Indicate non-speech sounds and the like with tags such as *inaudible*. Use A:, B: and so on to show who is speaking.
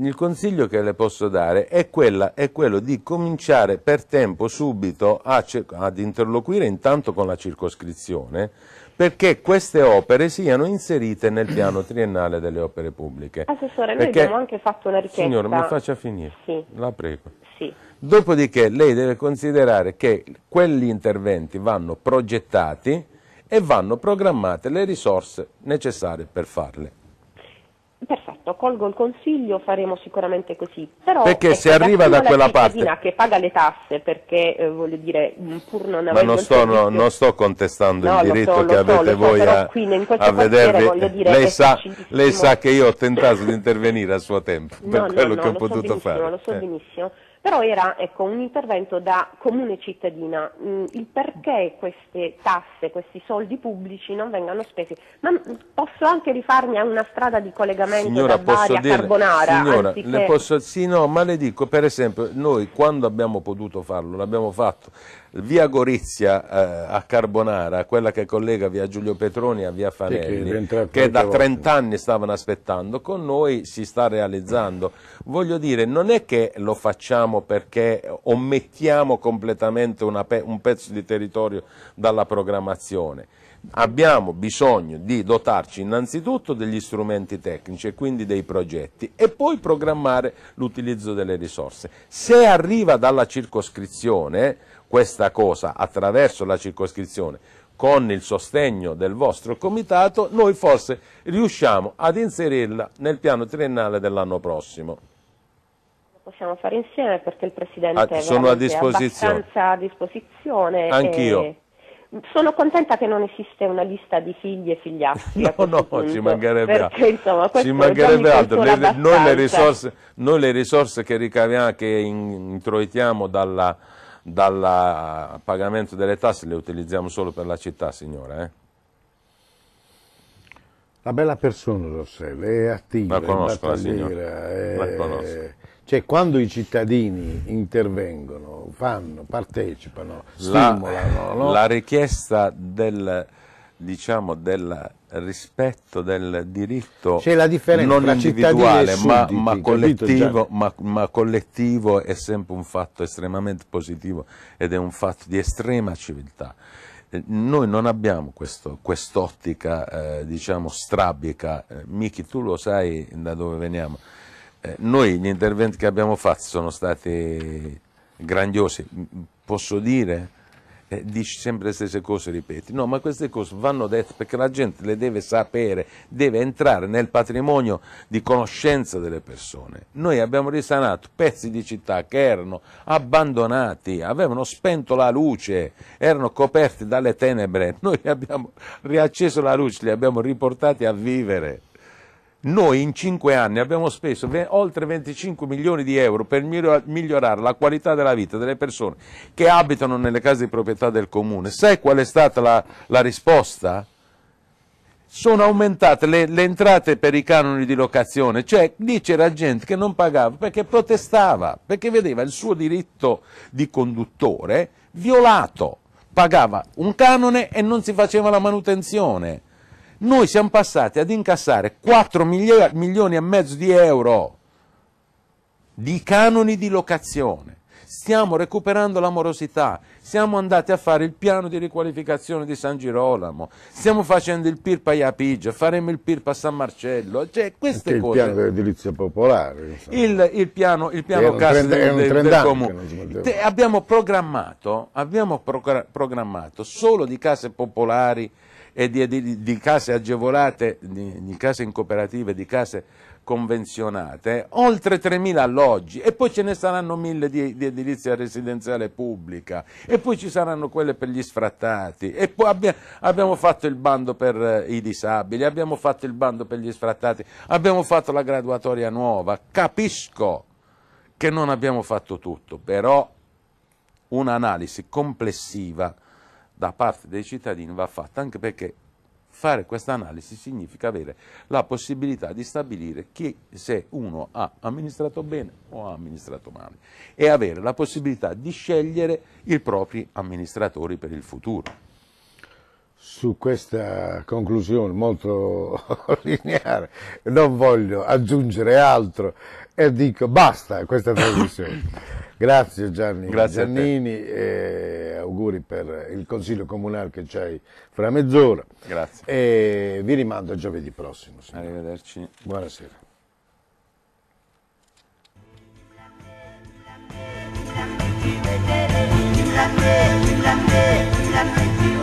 A: il consiglio che le posso dare è, quella, è quello di cominciare per tempo subito a, ad interloquire intanto con la circoscrizione perché queste opere siano inserite nel piano triennale delle opere pubbliche. Assessore, noi abbiamo anche fatto una richiesta. Signor, mi faccia finire. Sì. La prego. Sì. Dopodiché lei deve considerare che quegli interventi vanno progettati e vanno programmate le risorse necessarie per farle. Perfetto, colgo il consiglio, faremo sicuramente così. Però perché ecco, se arriva da quella parte... che paga le tasse perché, eh, voglio dire, pur non avendo... Ma non sto, no, non sto contestando no, il diritto so, che avete so, voi so, a, a vedervi. Dire, lei, sa, lei, sa, che io ho tentato di intervenire a suo tempo, no, per quello che ho potuto fare. Lo so eh. benissimo. Eh. Però era ecco, un intervento da comune cittadina, mm, il perché queste tasse, questi soldi pubblici non vengano spesi. Ma posso anche rifarmi a una strada di collegamento signora, da Bari a dire, Carbonara? Signora, anziché... le posso, sì, no, ma le dico, per esempio, noi quando abbiamo potuto farlo, l'abbiamo fatto via Gorizia eh, a Carbonara, quella che collega via Giulio Petroni a via Fanelli, che, che da 30 volte. anni stavano aspettando, con noi si sta realizzando. Voglio dire, non è che lo facciamo perché omettiamo completamente pe un pezzo di territorio dalla programmazione abbiamo bisogno di dotarci innanzitutto degli strumenti tecnici e quindi dei progetti e poi programmare l'utilizzo delle risorse. Se arriva dalla circoscrizione questa cosa attraverso la circoscrizione con il sostegno del vostro comitato, noi forse riusciamo ad inserirla nel piano triennale dell'anno prossimo possiamo fare insieme perché il Presidente ah, sono a disposizione. abbastanza a disposizione. Anch'io. E sono contenta che non esiste una lista di figli e figliastri. no, no, punto, ci mancherebbe perché, insomma, ci mancherebbe altro. Le, noi, le risorse, noi, le risorse, che ricaviamo, che introitiamo dal pagamento delle tasse le utilizziamo solo per la città, signora. Eh?
B: Una bella persona, Rossella, è attiva, la conosco, la signora. È... La eh, conosco cioè, quando i cittadini intervengono, fanno, partecipano, stimolano... La, no? la
A: richiesta del, diciamo, del rispetto del diritto cioè, non individuale ma, suditi, ma, collettivo, ma, ma, collettivo, è sempre un fatto estremamente positivo ed è un fatto di estrema civiltà. Eh, noi non abbiamo quest'ottica quest eh, diciamo strabica, eh, Michi tu lo sai da dove veniamo, eh, noi gli interventi che abbiamo fatto sono stati grandiosi, posso dire, eh, dici sempre le stesse cose, ripeti. No, ma queste cose vanno dette perché la gente le deve sapere, deve entrare nel patrimonio di conoscenza delle persone. Noi abbiamo risanato pezzi di città che erano abbandonati, avevano spento la luce, erano coperti dalle tenebre. Noi abbiamo riacceso la luce, li abbiamo riportati a vivere. Noi in cinque anni abbiamo speso oltre 25 milioni di euro per migliorare la qualità della vita delle persone che abitano nelle case di proprietà del comune. Sai qual è stata la, la risposta? sono aumentate le, le, entrate per i canoni di locazione, cioè lì c'era gente che non pagava perché protestava, perché vedeva il suo diritto di conduttore violato, pagava un canone e non si faceva la manutenzione. Noi siamo passati ad incassare 4 milioni e mezzo di euro di canoni di locazione. Stiamo recuperando l'amorosità, siamo andati a fare il piano di riqualificazione di San Girolamo, stiamo facendo il PIRPA a Iapigia, faremo il PIRPA San Marcello, cioè queste Anche cose. Il piano
B: dell'edilizia popolare.
A: Il, il, piano, il piano cassa del, del, del comune. abbiamo, programmato, abbiamo progra- programmato solo di case popolari e di, di, di case agevolate, di, di, case in cooperative, di case convenzionate, oltre 3.000 alloggi e poi ce ne saranno 1.000 di, edilizia residenziale pubblica e poi ci saranno quelle per gli sfrattati e poi abbia, abbiamo fatto il bando per eh, i disabili, abbiamo fatto il bando per gli sfrattati, abbiamo fatto la graduatoria nuova, capisco che non abbiamo fatto tutto, però un'analisi complessiva da parte dei cittadini va fatta, anche perché fare questa analisi significa avere la possibilità di stabilire chi, se uno ha amministrato bene o ha amministrato male e avere la possibilità di scegliere i propri amministratori per il futuro.
B: Su questa conclusione molto *laughs* lineare non voglio aggiungere altro e dico basta questa trasmissione. Grazie Gianni Grazie Giannini e auguri per il Consiglio Comunale che c'hai fra mezz'ora. Grazie. E vi rimando a giovedì prossimo. Signora. Arrivederci. Buonasera. La me, la me, la me,